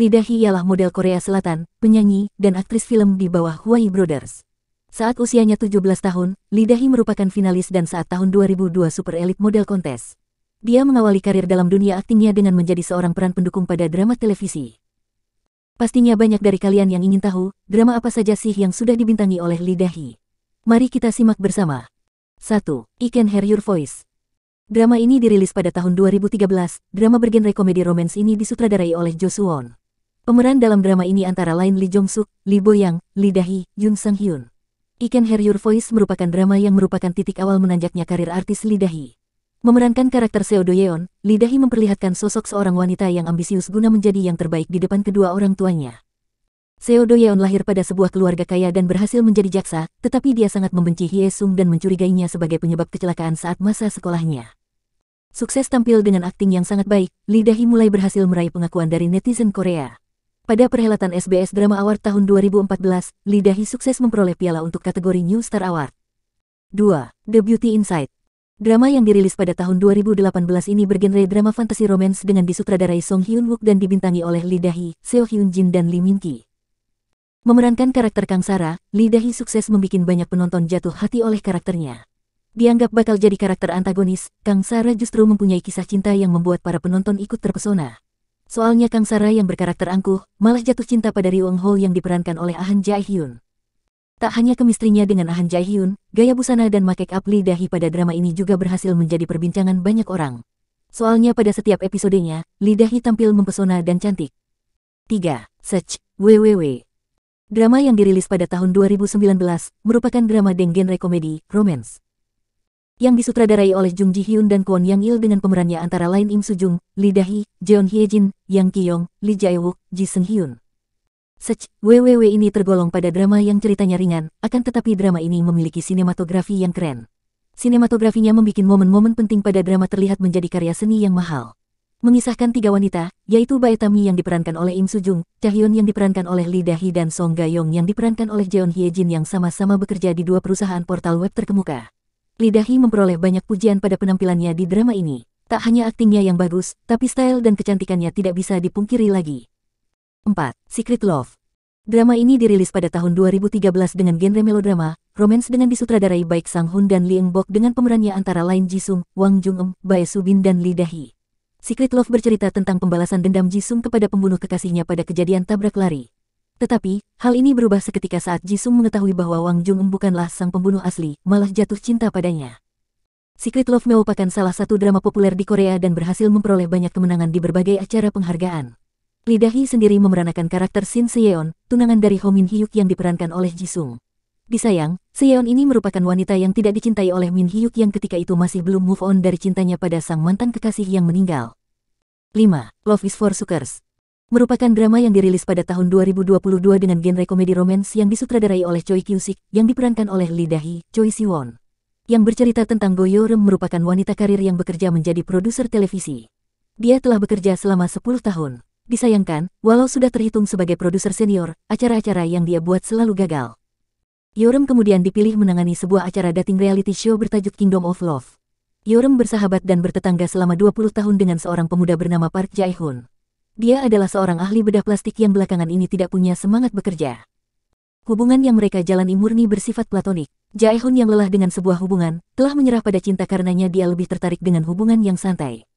Lidahi ialah model Korea Selatan, penyanyi, dan aktris film di bawah Huawei Brothers. Saat usianya 17 tahun, Lidahi merupakan finalis dan saat tahun 2002 Super Elite Model kontes. Dia mengawali karir dalam dunia aktingnya dengan menjadi seorang peran pendukung pada drama televisi. Pastinya banyak dari kalian yang ingin tahu, drama apa saja sih yang sudah dibintangi oleh Lidahi. Mari kita simak bersama. 1. I Can Hear Your Voice Drama ini dirilis pada tahun 2013, drama bergenre komedi romans ini disutradarai oleh Jo Suwon. Pemeran dalam drama ini antara lain Lee Jong Suk, Lee Bo Yang, Lee Dahi, Yun Sang Hyun. Ikan Hair Your Voice merupakan drama yang merupakan titik awal menanjaknya karir artis Lee Dahi. Memerankan karakter Seo Do Yeon, Lee Dahi memperlihatkan sosok seorang wanita yang ambisius guna menjadi yang terbaik di depan kedua orang tuanya. Seo Do Yeon lahir pada sebuah keluarga kaya dan berhasil menjadi jaksa, tetapi dia sangat membenci Hye Sung dan mencurigainya sebagai penyebab kecelakaan saat masa sekolahnya. Sukses tampil dengan akting yang sangat baik, Lee Dahi mulai berhasil meraih pengakuan dari netizen Korea. Pada perhelatan SBS Drama Award tahun 2014, Lidahi sukses memperoleh piala untuk kategori New Star Award. 2. The Beauty Inside Drama yang dirilis pada tahun 2018 ini bergenre drama fantasi romans dengan disutradarai Song Hyun Wook dan dibintangi oleh Lidahi, Seo Hyun Jin dan Lee Min Ki. Memerankan karakter Kang Sara, Lidahi sukses membuat banyak penonton jatuh hati oleh karakternya. Dianggap bakal jadi karakter antagonis, Kang Sara justru mempunyai kisah cinta yang membuat para penonton ikut terpesona. Soalnya Kang Sara yang berkarakter angkuh, malah jatuh cinta pada Ri Ho yang diperankan oleh Ahan ah Jae Hyun. Tak hanya kemistrinya dengan Ahan ah Jae Hyun, gaya busana dan make up lidahi pada drama ini juga berhasil menjadi perbincangan banyak orang. Soalnya pada setiap episodenya, lidahi tampil mempesona dan cantik. 3. Search, www. Drama yang dirilis pada tahun 2019 merupakan drama dengan genre komedi, romance yang disutradarai oleh Jung Ji Hyun dan Kwon Yang Il dengan pemerannya antara lain Im Soo Jung, Lee Dahi, Jeon Hye Jin, Yang Kiyong, Lee Jae Wook, Ji Seung Hyun. Sech, WWW ini tergolong pada drama yang ceritanya ringan, akan tetapi drama ini memiliki sinematografi yang keren. Sinematografinya membuat momen-momen penting pada drama terlihat menjadi karya seni yang mahal. Mengisahkan tiga wanita, yaitu Baetami yang diperankan oleh Im Soo Jung, Chahyun yang diperankan oleh Lee Dahi dan Song Ga Yong yang diperankan oleh Jeon Hye Jin yang sama-sama bekerja di dua perusahaan portal web terkemuka. Lidahi memperoleh banyak pujian pada penampilannya di drama ini. Tak hanya aktingnya yang bagus, tapi style dan kecantikannya tidak bisa dipungkiri lagi. 4. Secret Love Drama ini dirilis pada tahun 2013 dengan genre melodrama, romans dengan disutradarai baik Sang Hun dan Lee Eng Bok dengan pemerannya antara lain Ji Sung, Wang Jung Em, Bae Bin dan Lee Dahi. Secret Love bercerita tentang pembalasan dendam Ji Sung kepada pembunuh kekasihnya pada kejadian tabrak lari. Tetapi, hal ini berubah seketika saat Jisung mengetahui bahwa Wang Jung bukanlah sang pembunuh asli, malah jatuh cinta padanya. Secret Love merupakan salah satu drama populer di Korea dan berhasil memperoleh banyak kemenangan di berbagai acara penghargaan. Lidahi sendiri memeranakan karakter Shin Seon, tunangan dari Ho Min Hyuk yang diperankan oleh Jisung. Disayang, Seon ini merupakan wanita yang tidak dicintai oleh Min Hyuk yang ketika itu masih belum move on dari cintanya pada sang mantan kekasih yang meninggal. 5. Love is for Suckers merupakan drama yang dirilis pada tahun 2022 dengan genre komedi romans yang disutradarai oleh Choi Kyusik, yang diperankan oleh Lee Dahi, Choi Siwon. Yang bercerita tentang Go Goyorem merupakan wanita karir yang bekerja menjadi produser televisi. Dia telah bekerja selama 10 tahun. Disayangkan, walau sudah terhitung sebagai produser senior, acara-acara yang dia buat selalu gagal. Yorem kemudian dipilih menangani sebuah acara dating reality show bertajuk Kingdom of Love. Yorem bersahabat dan bertetangga selama 20 tahun dengan seorang pemuda bernama Park Jae-hoon. Dia adalah seorang ahli bedah plastik yang belakangan ini tidak punya semangat bekerja. Hubungan yang mereka jalani murni bersifat platonik. Jaehun yang lelah dengan sebuah hubungan, telah menyerah pada cinta karenanya dia lebih tertarik dengan hubungan yang santai.